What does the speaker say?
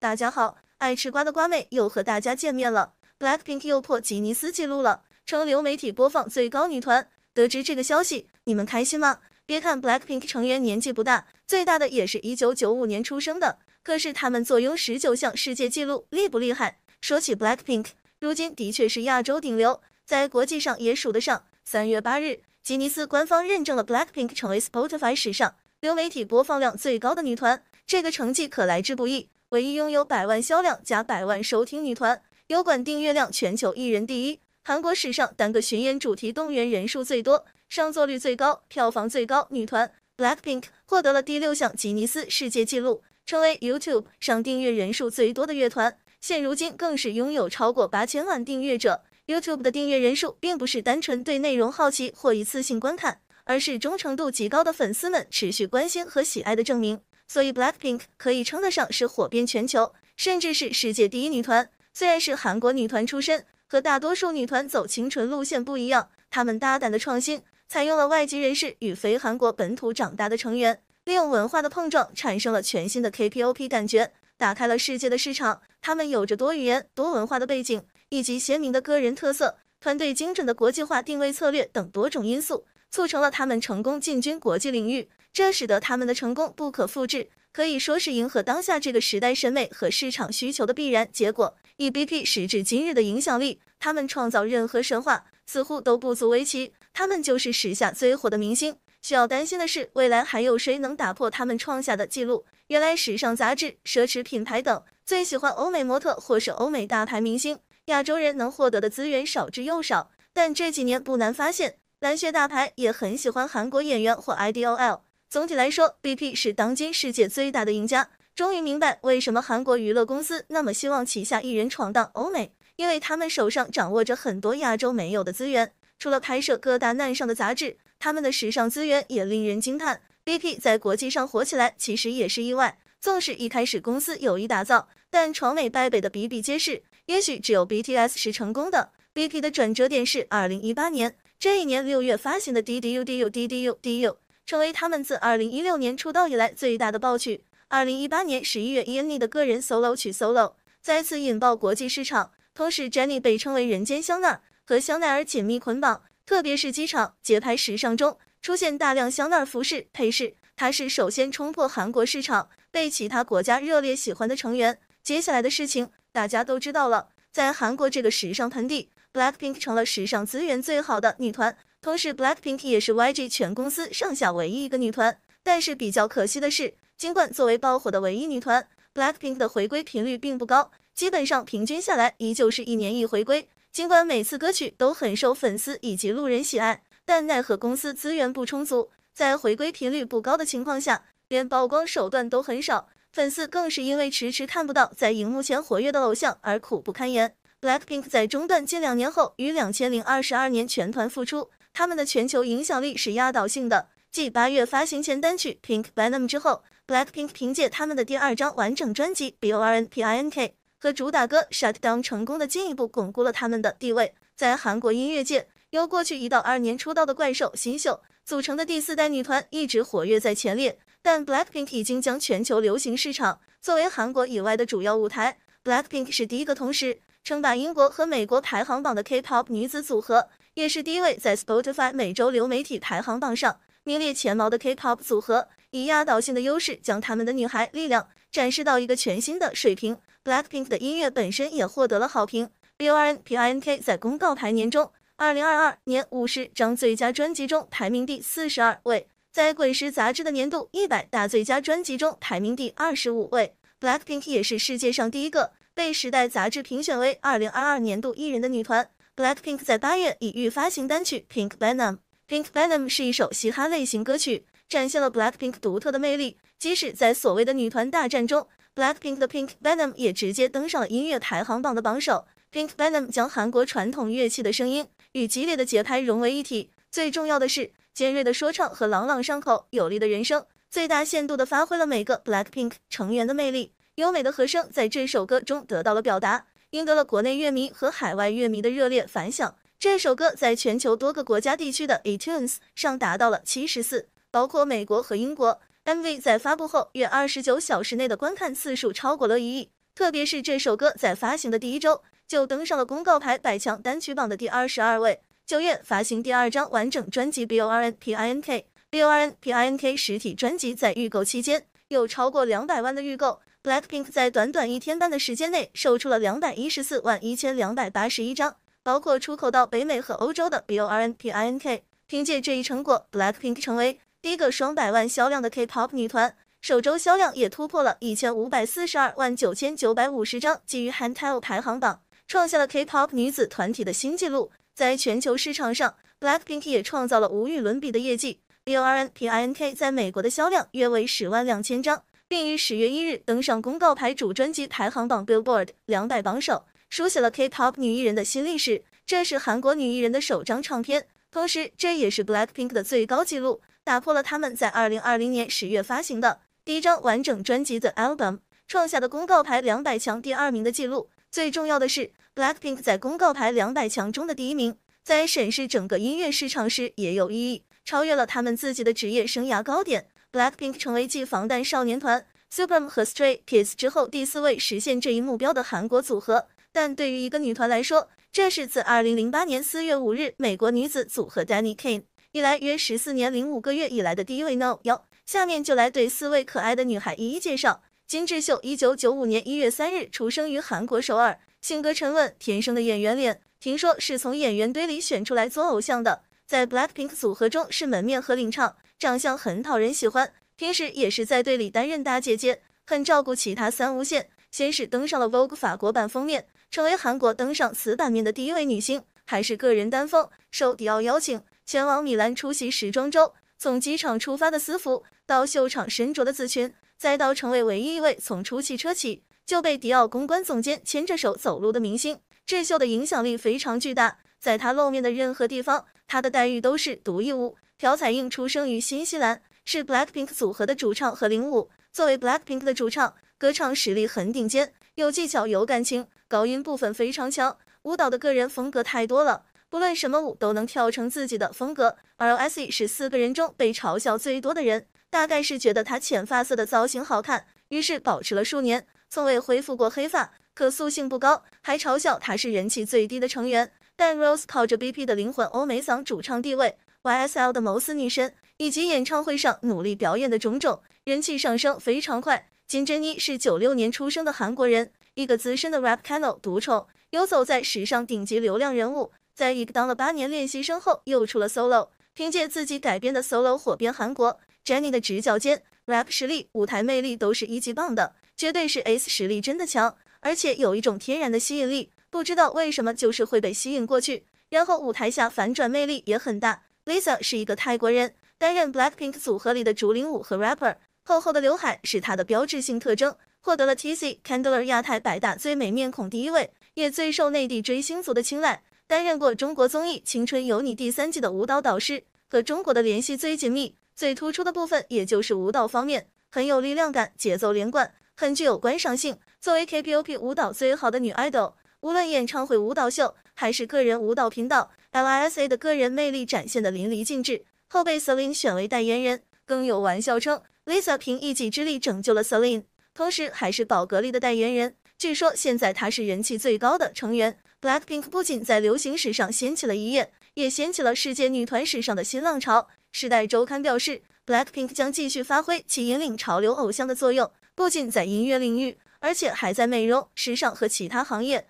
大家好，爱吃瓜的瓜妹又和大家见面了。Blackpink 又破吉尼斯纪录了，成流媒体播放最高女团。得知这个消息，你们开心吗？别看 Blackpink 成员年纪不大，最大的也是一九九五年出生的，可是他们坐拥十九项世界纪录，厉不厉害？说起 Blackpink，如今的确是亚洲顶流，在国际上也数得上。三月八日，吉尼斯官方认证了 Blackpink 成为 Spotify 史上流媒体播放量最高的女团，这个成绩可来之不易。唯一拥有百万销量加百万收听女团优管订阅量全球艺人第一，韩国史上单个巡演主题动员人数最多，上座率最高，票房最高女团 Blackpink 获得了第六项吉尼斯世界纪录，成为 YouTube 上订阅人数最多的乐团。现如今更是拥有超过八千万订阅者。YouTube 的订阅人数并不是单纯对内容好奇或一次性观看，而是忠诚度极高的粉丝们持续关心和喜爱的证明。所以，Blackpink 可以称得上是火遍全球，甚至是世界第一女团。虽然是韩国女团出身，和大多数女团走清纯路线不一样，她们大胆的创新，采用了外籍人士与非韩国本土长大的成员，利用文化的碰撞，产生了全新的 K-pop 感觉，打开了世界的市场。她们有着多语言、多文化的背景，以及鲜明的个人特色、团队精准的国际化定位策略等多种因素。促成了他们成功进军国际领域，这使得他们的成功不可复制，可以说是迎合当下这个时代审美和市场需求的必然结果。E B P 时至今日的影响力，他们创造任何神话似乎都不足为奇，他们就是时下最火的明星。需要担心的是，未来还有谁能打破他们创下的记录？原来，时尚杂志、奢侈品牌等最喜欢欧美模特或是欧美大牌明星，亚洲人能获得的资源少之又少。但这几年不难发现。蓝血大牌也很喜欢韩国演员或 IDOL。总体来说，BP 是当今世界最大的赢家。终于明白为什么韩国娱乐公司那么希望旗下艺人闯荡欧美，因为他们手上掌握着很多亚洲没有的资源。除了拍摄各大难上的杂志，他们的时尚资源也令人惊叹。BP 在国际上火起来，其实也是意外。纵使一开始公司有意打造，但闯美败北的比比皆是。也许只有 BTS 是成功的。BP 的转折点是二零一八年。这一年六月发行的《d d u d d u d d u d d u 成为他们自二零一六年出道以来最大的爆曲。二零一八年十一月 j e n n i 的个人 solo 曲 solo 再次引爆国际市场。同时，Jennie 被称为“人间香奈”，儿”，和香奈儿紧密捆绑，特别是机场街拍时尚中出现大量香奈儿服饰配饰。她是首先冲破韩国市场，被其他国家热烈喜欢的成员。接下来的事情大家都知道了，在韩国这个时尚盆地。Black Pink 成了时尚资源最好的女团，同时 Black Pink 也是 YG 全公司上下唯一一个女团。但是比较可惜的是，尽管作为爆火的唯一女团，Black Pink 的回归频率并不高，基本上平均下来依旧是一年一回归。尽管每次歌曲都很受粉丝以及路人喜爱，但奈何公司资源不充足，在回归频率不高的情况下，连曝光手段都很少，粉丝更是因为迟迟看不到在荧幕前活跃的偶像而苦不堪言。Blackpink 在中断近两年后于两千零二十二年全团复出，他们的全球影响力是压倒性的。继八月发行前单曲 Pink Venom 之后，Blackpink 凭借他们的第二张完整专辑 Born Pink 和主打歌 Shut Down 成功的进一步巩固了他们的地位。在韩国音乐界，由过去一到二年出道的怪兽新秀组成的第四代女团一直活跃在前列，但 Blackpink 已经将全球流行市场作为韩国以外的主要舞台。Blackpink 是第一个同时。称霸英国和美国排行榜的 K-pop 女子组合，也是第一位在 Spotify 美洲流媒体排行榜上名列前茅的 K-pop 组合，以压倒性的优势将他们的女孩力量展示到一个全新的水平。Blackpink 的音乐本身也获得了好评。B O R N P I N K 在公告牌年中，二零二二年五十张最佳专辑中排名第四十二位，在滚石杂志的年度一百大最佳专辑中排名第二十五位。Blackpink 也是世界上第一个。被《时代》杂志评选为二零二二年度艺人的女团 Blackpink 在八月已预发行单曲 Pink Venom。Pink Venom 是一首嘻哈类型歌曲，展现了 Blackpink 独特的魅力。即使在所谓的女团大战中，Blackpink 的 Pink Venom 也直接登上了音乐排行榜的榜首。Pink Venom 将韩国传统乐器的声音与激烈的节拍融为一体，最重要的是尖锐的说唱和朗朗上口、有力的人声，最大限度地发挥了每个 Blackpink 成员的魅力。优美的和声在这首歌中得到了表达，赢得了国内乐迷和海外乐迷的热烈反响。这首歌在全球多个国家地区的 iTunes 上达到了七十四，包括美国和英国。MV 在发布后约二十九小时内的观看次数超过了一亿。特别是这首歌在发行的第一周就登上了公告牌百强单曲榜的第二十二位。九月发行第二张完整专辑《B O R N P I N K》，《B O R N P I N K》实体专辑在预购期间有超过两百万的预购。Blackpink 在短短一天半的时间内售出了两百一十四万一千两百八十一张，包括出口到北美和欧洲的。b o r n PINK 凭借这一成果，Blackpink 成为第一个双百万销量的 K-pop 女团，首周销量也突破了一千五百四十二万九千九百五十张，基于 h a n t e l 排行榜，创下了 K-pop 女子团体的新纪录。在全球市场上，Blackpink 也创造了无与伦比的业绩。b o r n PINK 在美国的销量约为十万两千张。并于十月一日登上公告牌主专辑排行榜 Billboard 两百榜首，书写了 K-pop 女艺人的新历史。这是韩国女艺人的首张唱片，同时这也是 Blackpink 的最高纪录，打破了他们在二零二零年十月发行的第一张完整专辑 The Album 创下的公告牌两百强第二名的记录。最重要的是，Blackpink 在公告牌两百强中的第一名，在审视整个音乐市场时也有意义，超越了他们自己的职业生涯高点。Blackpink 成为继防弹少年团、Superm 和 Stray Kids 之后第四位实现这一目标的韩国组合。但对于一个女团来说，这是自2008年4月5日美国女子组合 d a n n y k a n e 以来约14年零5个月以来的第一位 No。幺，下面就来对四位可爱的女孩一一介绍。金智秀，1995年1月3日出生于韩国首尔，性格沉稳，天生的演员脸，听说是从演员堆里选出来做偶像的。在 Blackpink 组合中是门面和领唱。长相很讨人喜欢，平时也是在队里担任大姐姐，很照顾其他三无限。先是登上了 Vogue 法国版封面，成为韩国登上此版面的第一位女星，还是个人单封。受迪奥邀请，前往米兰出席时装周。从机场出发的私服，到秀场身着的紫裙，再到成为唯一一位从出汽车起就被迪奥公关总监牵着手走路的明星，智秀的影响力非常巨大。在她露面的任何地方，她的待遇都是独一无二。朴彩英出生于新西兰，是 Blackpink 组合的主唱和领舞。作为 Blackpink 的主唱，歌唱实力很顶尖，有技巧有感情，高音部分非常强。舞蹈的个人风格太多了，不论什么舞都能跳成自己的风格。Rose 是四个人中被嘲笑最多的人，大概是觉得她浅发色的造型好看，于是保持了数年，从未恢复过黑发。可塑性不高，还嘲笑她是人气最低的成员。但 Rose 靠着 BP 的灵魂欧美嗓主唱地位。YSL 的某死女神，以及演唱会上努力表演的种种，人气上升非常快。金珍妮是九六年出生的韩国人，一个资深的 rap kennel 独宠，游走在时尚顶级流量人物。在一个当了八年练习生后，又出了 solo，凭借自己改编的 solo 火遍韩国。Jennie 的直角肩、rap 实力、舞台魅力都是一级棒的，绝对是 S 实力真的强，而且有一种天然的吸引力，不知道为什么就是会被吸引过去。然后舞台下反转魅力也很大。Lisa 是一个泰国人，担任 Blackpink 组合里的竹林舞和 rapper。厚厚的刘海是她的标志性特征，获得了 TC c a n d l l r 亚太百大最美面孔第一位，也最受内地追星族的青睐。担任过中国综艺《青春有你》第三季的舞蹈导师，和中国的联系最紧密。最突出的部分也就是舞蹈方面，很有力量感，节奏连贯，很具有观赏性。作为 K-pop 舞蹈最好的女 idol，无论演唱会舞蹈秀还是个人舞蹈频道。LISA 的个人魅力展现得淋漓尽致，后被 Selina 选为代言人，更有玩笑称 Lisa 凭一己之力拯救了 Selina，同时还是宝格丽的代言人。据说现在她是人气最高的成员。Blackpink 不仅在流行史上掀起了一页，也掀起了世界女团史上的新浪潮。《时代周刊》表示，Blackpink 将继续发挥其引领潮流偶像的作用，不仅在音乐领域，而且还在美容、时尚和其他行业。